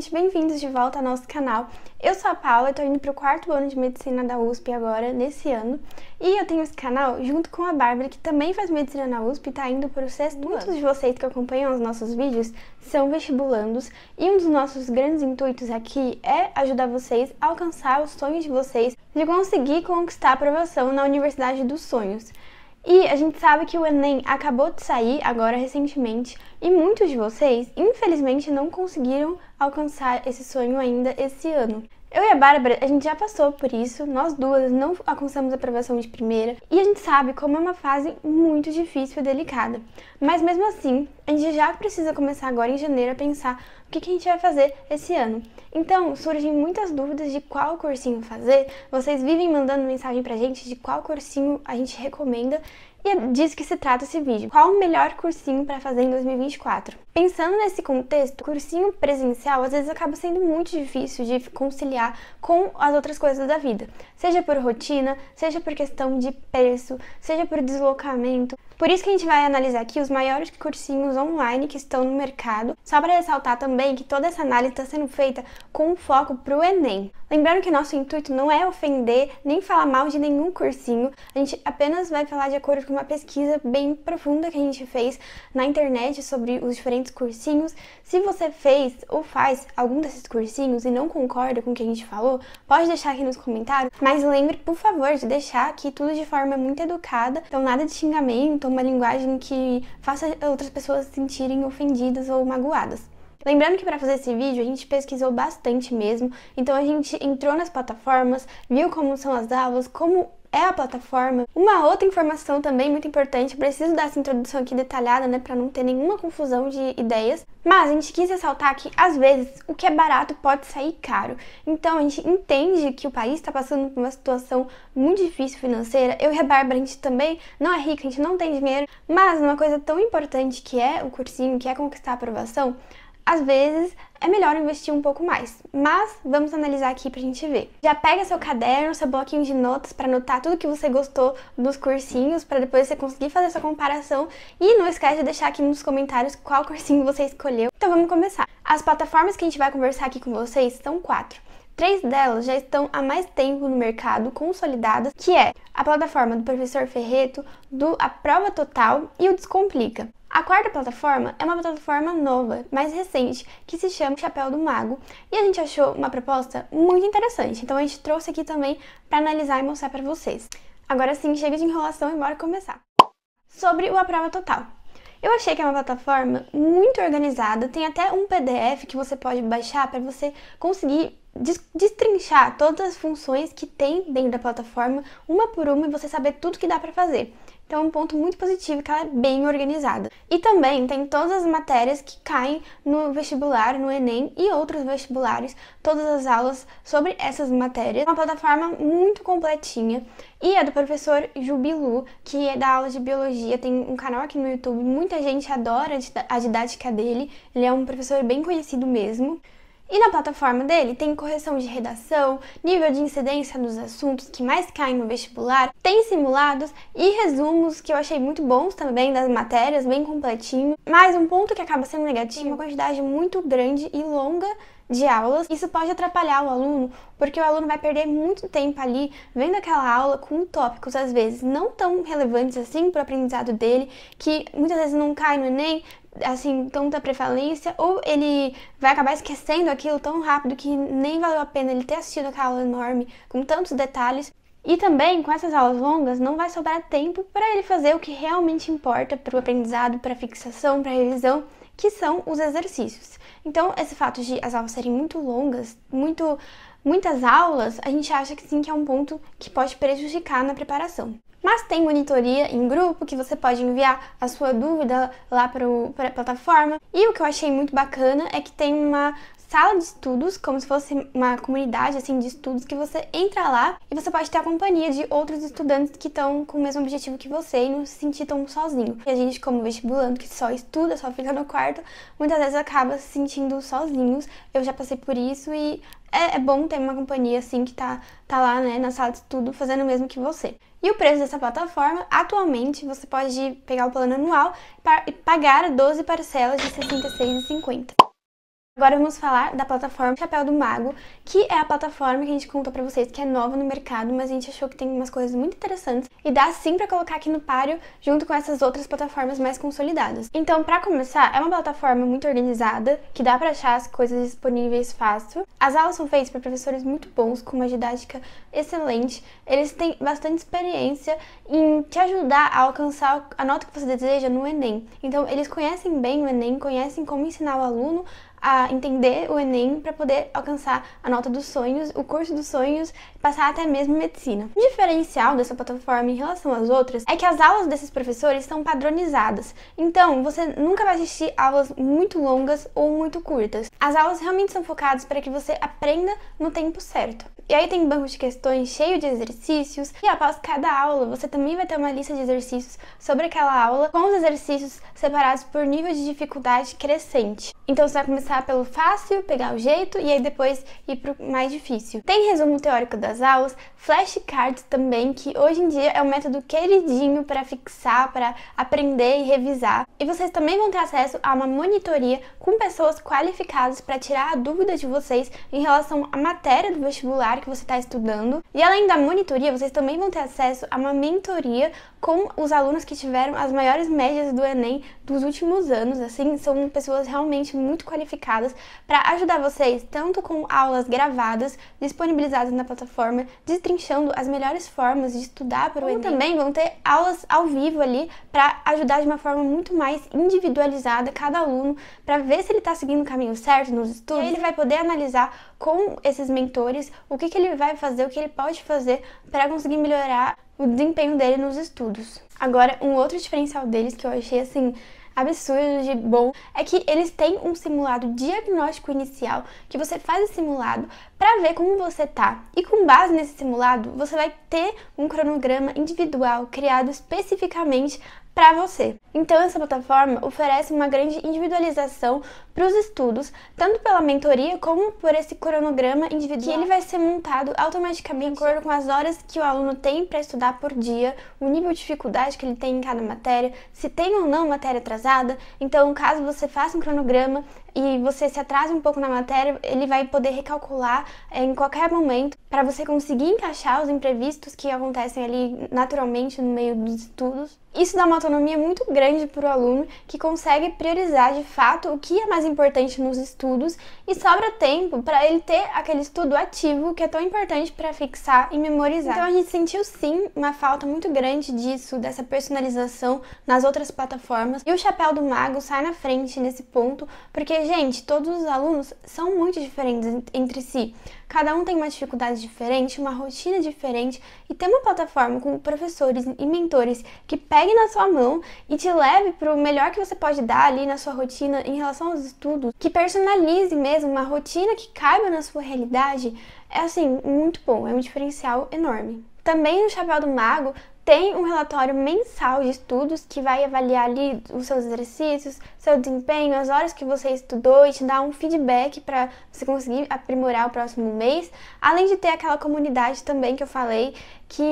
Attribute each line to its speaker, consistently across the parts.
Speaker 1: gente, bem-vindos de volta ao nosso canal. Eu sou a Paula, estou indo para o quarto ano de medicina da USP agora, nesse ano, e eu tenho esse canal junto com a Bárbara, que também faz medicina na USP e está indo para o sexto Muitos ano. de vocês que acompanham os nossos vídeos são vestibulandos, e um dos nossos grandes intuitos aqui é ajudar vocês a alcançar os sonhos de vocês, de conseguir conquistar a aprovação na Universidade dos Sonhos. E a gente sabe que o Enem acabou de sair agora recentemente e muitos de vocês, infelizmente, não conseguiram alcançar esse sonho ainda esse ano. Eu e a Bárbara, a gente já passou por isso, nós duas não alcançamos a aprovação de primeira, e a gente sabe como é uma fase muito difícil e delicada. Mas mesmo assim, a gente já precisa começar agora em janeiro a pensar o que, que a gente vai fazer esse ano. Então, surgem muitas dúvidas de qual cursinho fazer, vocês vivem mandando mensagem pra gente de qual cursinho a gente recomenda, e é diz que se trata esse vídeo. Qual o melhor cursinho para fazer em 2024? Pensando nesse contexto, cursinho presencial às vezes acaba sendo muito difícil de conciliar com as outras coisas da vida, seja por rotina, seja por questão de preço, seja por deslocamento. Por isso que a gente vai analisar aqui os maiores cursinhos online que estão no mercado, só para ressaltar também que toda essa análise está sendo feita com foco para o Enem. Lembrando que nosso intuito não é ofender nem falar mal de nenhum cursinho, a gente apenas vai falar de acordo com uma pesquisa bem profunda que a gente fez na internet sobre os diferentes cursinhos. Se você fez ou faz algum desses cursinhos e não concorda com o que a gente falou, pode deixar aqui nos comentários, mas lembre, por favor, de deixar aqui tudo de forma muito educada, então nada de xingamento uma linguagem que faça outras pessoas se sentirem ofendidas ou magoadas. Lembrando que para fazer esse vídeo a gente pesquisou bastante mesmo, então a gente entrou nas plataformas, viu como são as aulas, como é a plataforma. Uma outra informação também muito importante, preciso dar essa introdução aqui detalhada, né, para não ter nenhuma confusão de ideias, mas a gente quis ressaltar que às vezes o que é barato pode sair caro. Então a gente entende que o país está passando por uma situação muito difícil financeira. Eu e a Bárbara, a gente também não é rica, a gente não tem dinheiro, mas uma coisa tão importante que é o cursinho, que é conquistar a aprovação, às vezes é melhor investir um pouco mais. Mas vamos analisar aqui pra gente ver. Já pega seu caderno, seu bloquinho de notas para anotar tudo que você gostou dos cursinhos, para depois você conseguir fazer essa comparação. E não esquece de deixar aqui nos comentários qual cursinho você escolheu. Então vamos começar. As plataformas que a gente vai conversar aqui com vocês são quatro. Três delas já estão há mais tempo no mercado, consolidadas, que é a plataforma do professor Ferreto, do A Prova Total e o Descomplica. A quarta plataforma é uma plataforma nova, mais recente, que se chama Chapéu do Mago, e a gente achou uma proposta muito interessante, então a gente trouxe aqui também para analisar e mostrar para vocês. Agora sim, chega de enrolação e bora começar. Sobre o A Prova Total. Eu achei que é uma plataforma muito organizada, tem até um PDF que você pode baixar para você conseguir destrinchar todas as funções que tem dentro da plataforma, uma por uma, e você saber tudo que dá para fazer. Então é um ponto muito positivo que ela é bem organizada. E também tem todas as matérias que caem no vestibular, no Enem e outros vestibulares, todas as aulas sobre essas matérias. É Uma plataforma muito completinha e é do professor Jubilu, que é da aula de biologia, tem um canal aqui no YouTube, muita gente adora a didática dele, ele é um professor bem conhecido mesmo. E na plataforma dele tem correção de redação, nível de incidência dos assuntos que mais caem no vestibular, tem simulados e resumos que eu achei muito bons também das matérias, bem completinho. Mas um ponto que acaba sendo negativo é uma quantidade muito grande e longa de aulas. Isso pode atrapalhar o aluno, porque o aluno vai perder muito tempo ali vendo aquela aula com tópicos às vezes não tão relevantes assim para o aprendizado dele, que muitas vezes não cai no ENEM, assim, tanta prevalência, ou ele vai acabar esquecendo aquilo tão rápido que nem valeu a pena ele ter assistido aquela aula enorme com tantos detalhes. E também, com essas aulas longas, não vai sobrar tempo para ele fazer o que realmente importa para o aprendizado, para a fixação, para a revisão, que são os exercícios. Então, esse fato de as aulas serem muito longas, muito muitas aulas, a gente acha que sim que é um ponto que pode prejudicar na preparação. Mas tem monitoria em grupo que você pode enviar a sua dúvida lá para a plataforma. E o que eu achei muito bacana é que tem uma sala de estudos, como se fosse uma comunidade assim de estudos que você entra lá e você pode ter a companhia de outros estudantes que estão com o mesmo objetivo que você e não se sentir tão sozinho. E a gente, como vestibulando que só estuda, só fica no quarto, muitas vezes acaba se sentindo sozinhos. Eu já passei por isso e é, é bom ter uma companhia assim que tá, tá lá, né, na sala de estudo fazendo o mesmo que você. E o preço dessa plataforma, atualmente, você pode pegar o plano anual e pagar 12 parcelas de R$ 66,50. Agora vamos falar da plataforma Chapéu do Mago, que é a plataforma que a gente contou pra vocês que é nova no mercado, mas a gente achou que tem umas coisas muito interessantes e dá sim pra colocar aqui no páreo junto com essas outras plataformas mais consolidadas. Então, pra começar, é uma plataforma muito organizada, que dá pra achar as coisas disponíveis fácil. As aulas são feitas por professores muito bons, com uma didática excelente. Eles têm bastante experiência em te ajudar a alcançar a nota que você deseja no Enem. Então, eles conhecem bem o Enem, conhecem como ensinar o aluno a entender o Enem para poder alcançar a nota dos sonhos, o curso dos sonhos, passar até mesmo medicina. O diferencial dessa plataforma em relação às outras é que as aulas desses professores são padronizadas, então você nunca vai assistir aulas muito longas ou muito curtas. As aulas realmente são focadas para que você aprenda no tempo certo. E aí tem banco de questões cheio de exercícios e após cada aula você também vai ter uma lista de exercícios sobre aquela aula com os exercícios separados por nível de dificuldade crescente. Então você vai começar começar pelo fácil, pegar o jeito e aí depois ir pro mais difícil. Tem resumo teórico das aulas, flashcards também, que hoje em dia é um método queridinho para fixar, para aprender e revisar. E vocês também vão ter acesso a uma monitoria com pessoas qualificadas para tirar a dúvida de vocês em relação à matéria do vestibular que você está estudando. E além da monitoria, vocês também vão ter acesso a uma mentoria com os alunos que tiveram as maiores médias do Enem dos últimos anos, assim, são pessoas realmente muito qualificadas para ajudar vocês tanto com aulas gravadas, disponibilizadas na plataforma, destrinchando as melhores formas de estudar para o Enem. também vão ter aulas ao vivo ali para ajudar de uma forma muito mais individualizada cada aluno para ver se ele está seguindo o caminho certo nos estudos. E aí ele vai poder analisar com esses mentores o que, que ele vai fazer, o que ele pode fazer para conseguir melhorar o desempenho dele nos estudos. Agora, um outro diferencial deles que eu achei assim absurdo de bom é que eles têm um simulado diagnóstico inicial que você faz o simulado para ver como você tá. E com base nesse simulado, você vai ter um cronograma individual criado especificamente para você. Então, essa plataforma oferece uma grande individualização para os estudos, tanto pela mentoria como por esse cronograma individual, que ele vai ser montado automaticamente de acordo com as horas que o aluno tem para estudar por dia, o nível de dificuldade que ele tem em cada matéria, se tem ou não matéria atrasada. Então, caso você faça um cronograma, e você se atrasa um pouco na matéria, ele vai poder recalcular eh, em qualquer momento para você conseguir encaixar os imprevistos que acontecem ali naturalmente no meio dos estudos. Isso dá uma autonomia muito grande para o aluno que consegue priorizar de fato o que é mais importante nos estudos e sobra tempo para ele ter aquele estudo ativo que é tão importante para fixar e memorizar. Então a gente sentiu sim uma falta muito grande disso, dessa personalização nas outras plataformas. E o Chapéu do Mago sai na frente nesse ponto, porque porque, gente, todos os alunos são muito diferentes entre si. Cada um tem uma dificuldade diferente, uma rotina diferente, e ter uma plataforma com professores e mentores que peguem na sua mão e te leve para o melhor que você pode dar ali na sua rotina em relação aos estudos, que personalize mesmo uma rotina que caiba na sua realidade, é assim, muito bom, é um diferencial enorme. Também no Chapéu do Mago, tem um relatório mensal de estudos que vai avaliar ali os seus exercícios, seu desempenho, as horas que você estudou e te dar um feedback para você conseguir aprimorar o próximo mês, além de ter aquela comunidade também que eu falei, que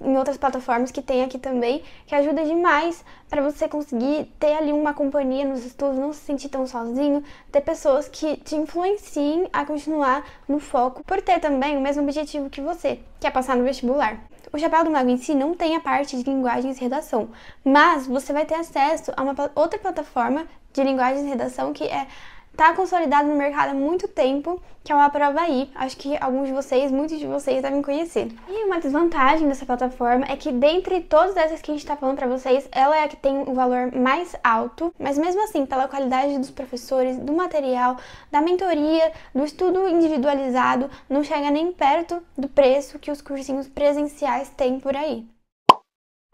Speaker 1: em outras plataformas que tem aqui também, que ajuda demais para você conseguir ter ali uma companhia nos estudos, não se sentir tão sozinho, ter pessoas que te influenciem a continuar no foco por ter também o mesmo objetivo que você, que é passar no vestibular. O Chapéu do Mago em si não tem a parte de linguagens e redação, mas você vai ter acesso a uma outra plataforma de linguagens e redação que é está consolidado no mercado há muito tempo, que é o aí. Acho que alguns de vocês, muitos de vocês devem conhecer. E uma desvantagem dessa plataforma é que dentre todas essas que a gente está falando para vocês, ela é a que tem o valor mais alto, mas mesmo assim, pela qualidade dos professores, do material, da mentoria, do estudo individualizado, não chega nem perto do preço que os cursinhos presenciais têm por aí.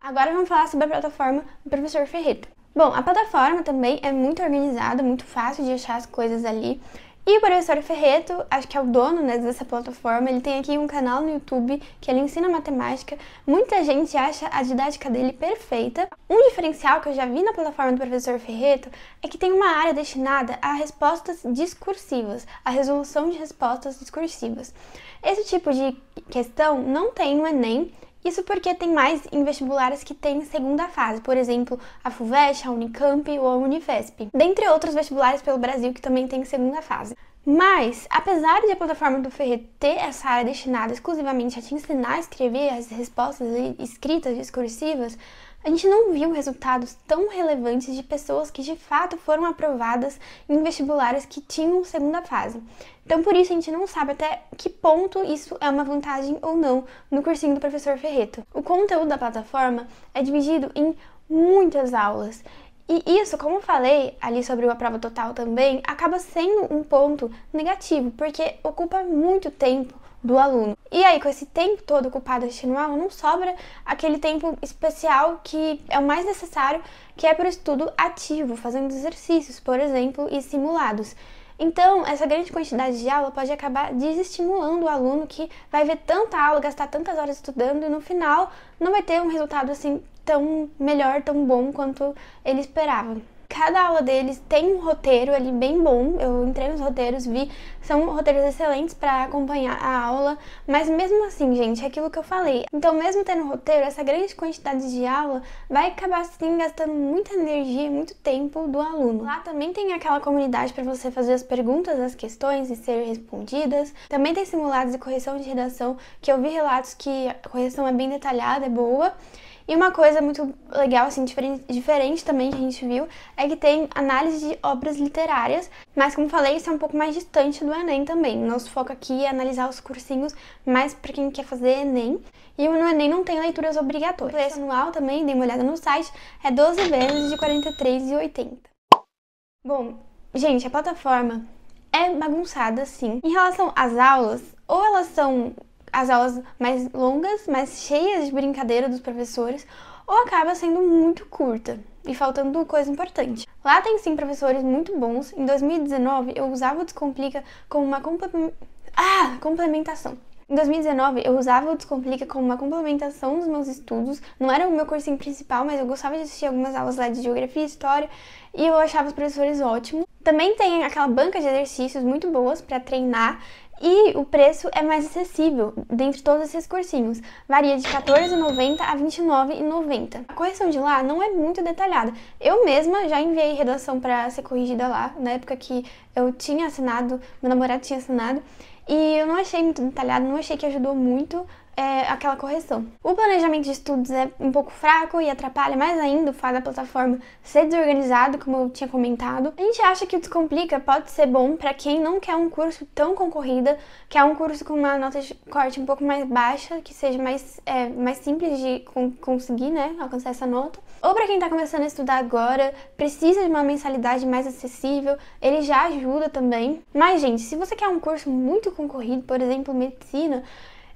Speaker 1: Agora vamos falar sobre a plataforma do professor Ferreto. Bom, a plataforma também é muito organizada, muito fácil de achar as coisas ali. E o professor Ferreto, acho que é o dono né, dessa plataforma, ele tem aqui um canal no YouTube que ele ensina matemática. Muita gente acha a didática dele perfeita. Um diferencial que eu já vi na plataforma do professor Ferreto é que tem uma área destinada a respostas discursivas, a resolução de respostas discursivas. Esse tipo de questão não tem no Enem isso porque tem mais em vestibulares que têm segunda fase, por exemplo, a FUVEST, a Unicamp ou a Unifesp, dentre outros vestibulares pelo Brasil que também têm segunda fase. Mas, apesar de a plataforma do Ferret ter essa área destinada exclusivamente a te ensinar a escrever as respostas escritas discursivas, a gente não viu resultados tão relevantes de pessoas que de fato foram aprovadas em vestibulares que tinham segunda fase. Então, por isso, a gente não sabe até que ponto isso é uma vantagem ou não no cursinho do professor Ferreto. O conteúdo da plataforma é dividido em muitas aulas. E isso, como eu falei ali sobre a prova total também, acaba sendo um ponto negativo, porque ocupa muito tempo do aluno. E aí, com esse tempo todo ocupado assistindo aula, não sobra aquele tempo especial que é o mais necessário, que é para o estudo ativo, fazendo exercícios, por exemplo, e simulados. Então, essa grande quantidade de aula pode acabar desestimulando o aluno que vai ver tanta aula, gastar tantas horas estudando e no final não vai ter um resultado assim tão melhor, tão bom quanto ele esperava. Cada aula deles tem um roteiro ali bem bom. Eu entrei nos roteiros, vi, são roteiros excelentes para acompanhar a aula, mas mesmo assim, gente, é aquilo que eu falei. Então, mesmo tendo roteiro, essa grande quantidade de aula vai acabar sim gastando muita energia, muito tempo do aluno. Lá também tem aquela comunidade para você fazer as perguntas, as questões e ser respondidas. Também tem simulados e correção de redação, que eu vi relatos que a correção é bem detalhada, é boa. E uma coisa muito legal, assim, diferente, diferente também que a gente viu, é que tem análise de obras literárias, mas como falei, isso é um pouco mais distante do Enem também. Nosso foco aqui é analisar os cursinhos mais para quem quer fazer Enem. E no Enem não tem leituras obrigatórias. O preço anual também, dei uma olhada no site, é 12 vezes de R$ 43,80. Bom, gente, a plataforma é bagunçada, sim. Em relação às aulas, ou elas são as aulas mais longas, mais cheias de brincadeira dos professores, ou acaba sendo muito curta e faltando coisa importante. Lá tem sim professores muito bons. Em 2019 eu usava o Descomplica como uma complement... ah, complementação. Em 2019, eu usava o Descomplica como uma complementação dos meus estudos. Não era o meu cursinho principal, mas eu gostava de assistir algumas aulas lá de geografia e história e eu achava os professores ótimos. Também tem aquela banca de exercícios muito boas para treinar e o preço é mais acessível dentre todos esses cursinhos, varia de R$14,90 a R$29,90. A correção de lá não é muito detalhada. Eu mesma já enviei redação para ser corrigida lá, na época que eu tinha assinado, meu namorado tinha assinado, e eu não achei muito detalhado, não achei que ajudou muito é, aquela correção. O planejamento de estudos é um pouco fraco e atrapalha mais ainda o fato da plataforma ser desorganizado, como eu tinha comentado. A gente acha que o Descomplica pode ser bom para quem não quer um curso tão concorrida, quer um curso com uma nota de corte um pouco mais baixa, que seja mais, é, mais simples de conseguir, né, alcançar essa nota. Ou para quem está começando a estudar agora, precisa de uma mensalidade mais acessível, ele já ajuda também. Mas, gente, se você quer um curso muito concorrido, por exemplo, medicina,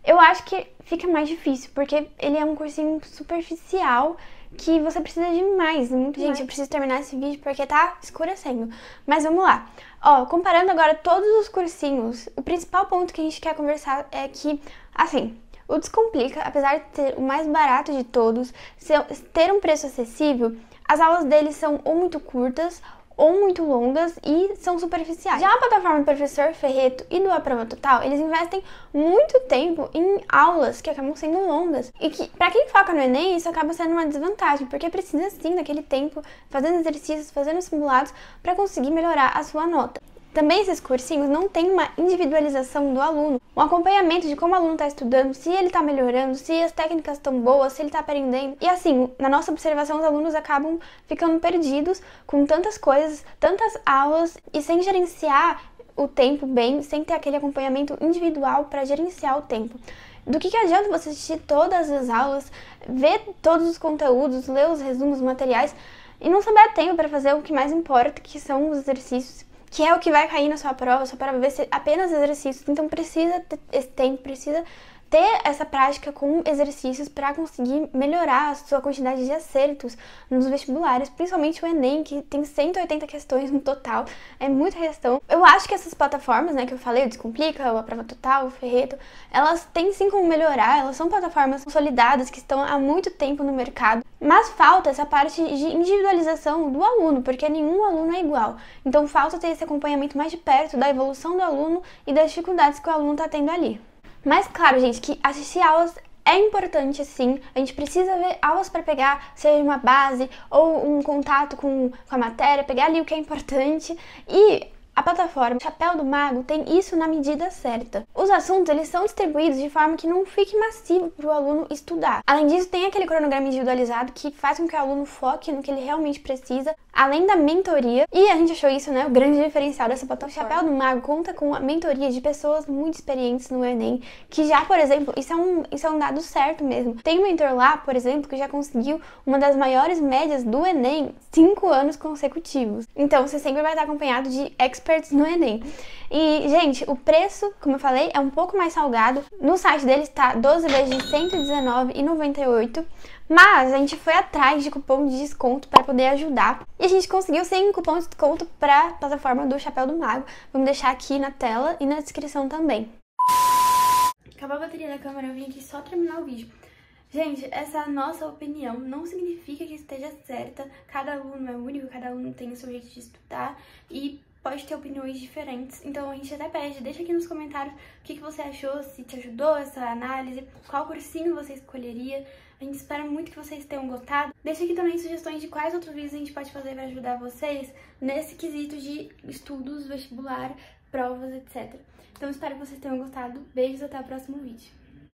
Speaker 1: eu acho que fica mais difícil, porque ele é um cursinho superficial que você precisa de mais, né? muito Gente, mais. eu preciso terminar esse vídeo porque tá escurecendo. Mas vamos lá. Ó, comparando agora todos os cursinhos, o principal ponto que a gente quer conversar é que, assim, o Descomplica, apesar de ser o mais barato de todos, ter um preço acessível, as aulas dele são ou muito curtas ou muito longas e são superficiais. Já a plataforma do professor Ferreto e do Aprova Total, eles investem muito tempo em aulas que acabam sendo longas. E que para quem foca no ENEM, isso acaba sendo uma desvantagem, porque precisa sim daquele tempo fazendo exercícios, fazendo simulados para conseguir melhorar a sua nota. Também esses cursinhos não têm uma individualização do aluno, um acompanhamento de como o aluno está estudando, se ele está melhorando, se as técnicas estão boas, se ele está aprendendo. E assim, na nossa observação, os alunos acabam ficando perdidos com tantas coisas, tantas aulas e sem gerenciar o tempo bem, sem ter aquele acompanhamento individual para gerenciar o tempo. Do que, que adianta você assistir todas as aulas, ver todos os conteúdos, ler os resumos, os materiais e não saber a tempo para fazer o que mais importa, que são os exercícios que é o que vai cair na sua prova, só para ver se é apenas exercícios, então precisa ter esse tempo, precisa ter essa prática com exercícios para conseguir melhorar a sua quantidade de acertos nos vestibulares, principalmente o Enem, que tem 180 questões no total, é muita questão. Eu acho que essas plataformas, né, que eu falei, o Descomplica, A Prova Total, o Ferreto, elas têm sim como melhorar, elas são plataformas consolidadas que estão há muito tempo no mercado, mas falta essa parte de individualização do aluno, porque nenhum aluno é igual. Então falta ter esse acompanhamento mais de perto da evolução do aluno e das dificuldades que o aluno está tendo ali. Mas claro, gente, que assistir aulas é importante sim, a gente precisa ver aulas para pegar, seja uma base ou um contato com, com a matéria, pegar ali o que é importante e a plataforma Chapéu do Mago tem isso na medida certa. Os assuntos eles são distribuídos de forma que não fique massivo para o aluno estudar. Além disso, tem aquele cronograma individualizado que faz com que o aluno foque no que ele realmente precisa, além da mentoria. E a gente achou isso, né, o grande diferencial dessa plataforma. O Chapéu do Mago conta com a mentoria de pessoas muito experientes no ENEM, que já, por exemplo, isso é um, isso é um dado certo mesmo. Tem um mentor lá, por exemplo, que já conseguiu uma das maiores médias do ENEM cinco anos consecutivos. Então, você sempre vai estar acompanhado de experts no Enem. E, gente, o preço, como eu falei, é um pouco mais salgado. No site deles está 12 vezes de R$ 119,98. Mas a gente foi atrás de cupom de desconto para poder ajudar. E a gente conseguiu sem cupom de desconto para a plataforma do Chapéu do Mago. Vamos deixar aqui na tela e na descrição também. Acabou a bateria da câmera, eu vim aqui só terminar o vídeo. Gente, essa nossa opinião não significa que esteja certa. Cada aluno é único, cada aluno tem o seu jeito de estudar e pode ter opiniões diferentes. Então a gente até pede, deixa aqui nos comentários o que, que você achou, se te ajudou essa análise, qual cursinho você escolheria. A gente espera muito que vocês tenham gostado. Deixa aqui também sugestões de quais outros vídeos a gente pode fazer para ajudar vocês nesse quesito de estudos, vestibular, provas, etc. Então espero que vocês tenham gostado. Beijos, até o próximo vídeo.